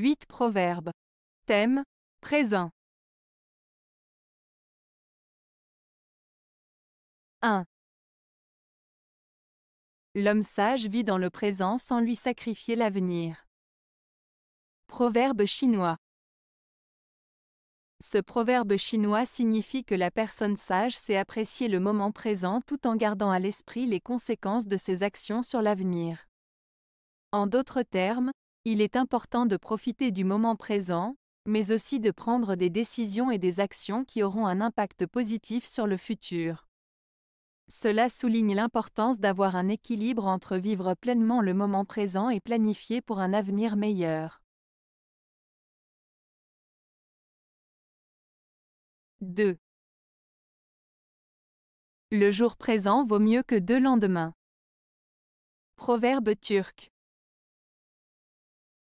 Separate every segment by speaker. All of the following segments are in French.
Speaker 1: 8 Proverbes. Thème Présent. 1. L'homme sage vit dans le présent sans lui
Speaker 2: sacrifier l'avenir. Proverbe chinois. Ce proverbe chinois signifie que la personne sage sait apprécier le moment présent tout en gardant à l'esprit les conséquences de ses actions sur l'avenir. En d'autres termes, il est important de profiter du moment présent, mais aussi de prendre des décisions et des actions qui auront un impact positif sur le futur. Cela souligne l'importance d'avoir un équilibre entre vivre pleinement le moment présent et planifier pour un avenir meilleur. 2. Le jour présent vaut mieux que deux lendemains. Proverbe turc.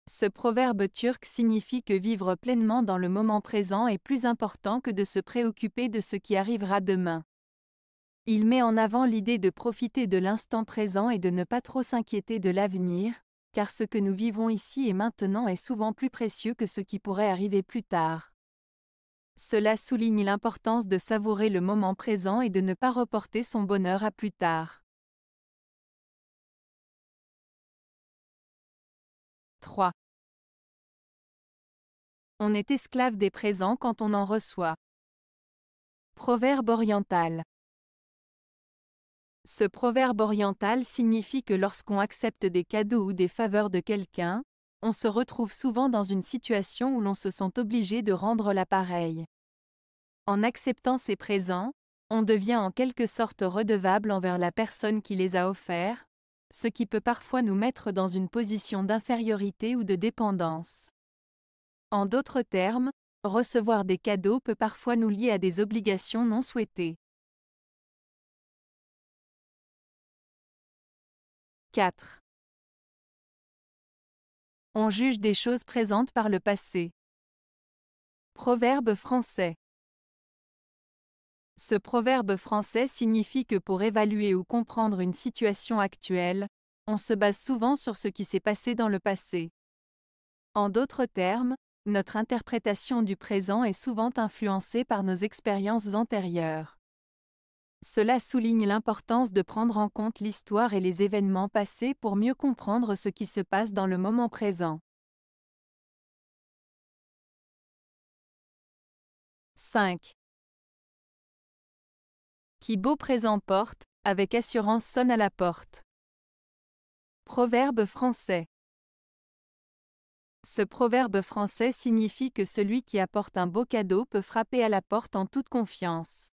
Speaker 2: Ce proverbe turc signifie que vivre pleinement dans le moment présent est plus important que de se préoccuper de ce qui arrivera demain. Il met en avant l'idée de profiter de l'instant présent et de ne pas trop s'inquiéter de l'avenir, car ce que nous vivons ici et maintenant est souvent plus précieux que ce qui pourrait arriver plus tard. Cela souligne l'importance de savourer le moment présent et de ne pas reporter
Speaker 1: son bonheur à plus tard. 3. On est esclave des
Speaker 2: présents quand on en reçoit. Proverbe oriental. Ce proverbe oriental signifie que lorsqu'on accepte des cadeaux ou des faveurs de quelqu'un, on se retrouve souvent dans une situation où l'on se sent obligé de rendre l'appareil. En acceptant ces présents, on devient en quelque sorte redevable envers la personne qui les a offerts, ce qui peut parfois nous mettre dans une position d'infériorité ou de dépendance. En d'autres termes, recevoir des cadeaux peut parfois nous lier à des obligations non souhaitées.
Speaker 1: 4. On juge des choses présentes par le passé.
Speaker 2: Proverbe français. Ce proverbe français signifie que pour évaluer ou comprendre une situation actuelle, on se base souvent sur ce qui s'est passé dans le passé. En d'autres termes, notre interprétation du présent est souvent influencée par nos expériences antérieures. Cela souligne l'importance de prendre en compte l'histoire et les événements passés pour mieux comprendre ce qui se passe dans le moment présent.
Speaker 1: 5 qui beau présent
Speaker 2: porte, avec assurance sonne à la porte. Proverbe français. Ce proverbe français signifie que celui qui apporte un beau cadeau peut frapper à la porte en toute confiance.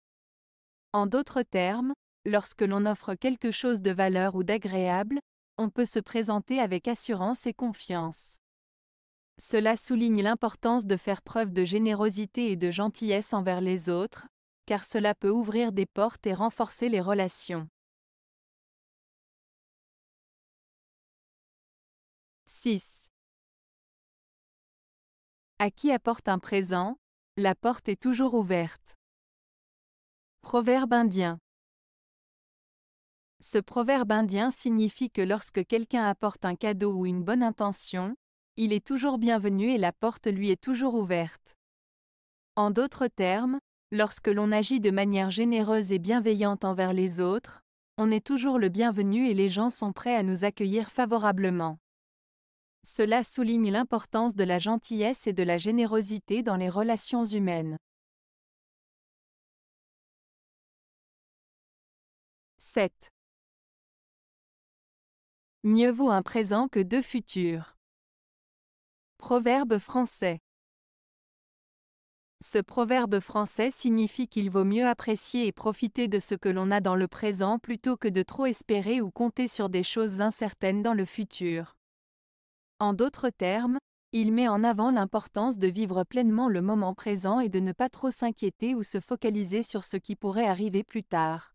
Speaker 2: En d'autres termes, lorsque l'on offre quelque chose de valeur ou d'agréable, on peut se présenter avec assurance et confiance. Cela souligne l'importance de faire preuve de générosité et de gentillesse envers les autres, car cela peut ouvrir des portes et renforcer les relations.
Speaker 1: 6. À qui apporte un présent,
Speaker 2: la porte est toujours ouverte. Proverbe indien. Ce proverbe indien signifie que lorsque quelqu'un apporte un cadeau ou une bonne intention, il est toujours bienvenu et la porte lui est toujours ouverte. En d'autres termes, Lorsque l'on agit de manière généreuse et bienveillante envers les autres, on est toujours le bienvenu et les gens sont prêts à nous accueillir favorablement. Cela souligne l'importance de la gentillesse et de la générosité dans les
Speaker 1: relations humaines. 7. Mieux vaut un présent que deux
Speaker 2: futurs. Proverbe français. Ce proverbe français signifie qu'il vaut mieux apprécier et profiter de ce que l'on a dans le présent plutôt que de trop espérer ou compter sur des choses incertaines dans le futur. En d'autres termes, il met en avant l'importance de vivre pleinement le moment présent et de ne pas trop s'inquiéter ou se focaliser sur ce qui pourrait arriver plus tard.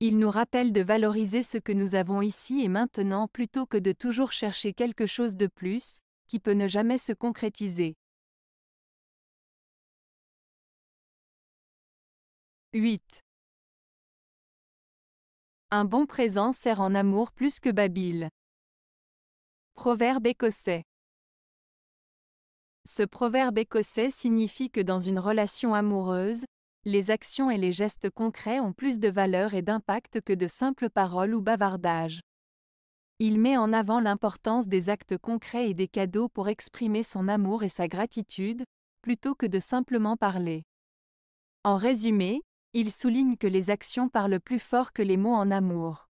Speaker 2: Il nous rappelle de valoriser ce que nous avons ici et maintenant plutôt que de toujours chercher quelque chose de plus, qui peut ne jamais se concrétiser.
Speaker 1: 8. Un bon présent sert en amour plus que Babil.
Speaker 2: Proverbe écossais. Ce proverbe écossais signifie que dans une relation amoureuse, les actions et les gestes concrets ont plus de valeur et d'impact que de simples paroles ou bavardages. Il met en avant l'importance des actes concrets et des cadeaux pour exprimer son amour et sa gratitude, plutôt que de simplement parler. En résumé, il souligne que les actions parlent
Speaker 1: plus fort que les mots en amour.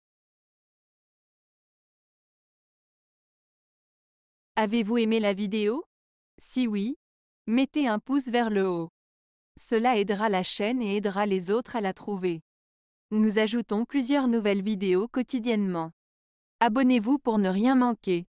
Speaker 2: Avez-vous aimé la vidéo Si oui, mettez un pouce vers le haut. Cela aidera la chaîne et aidera les autres à la trouver. Nous ajoutons plusieurs nouvelles vidéos quotidiennement. Abonnez-vous pour ne rien manquer.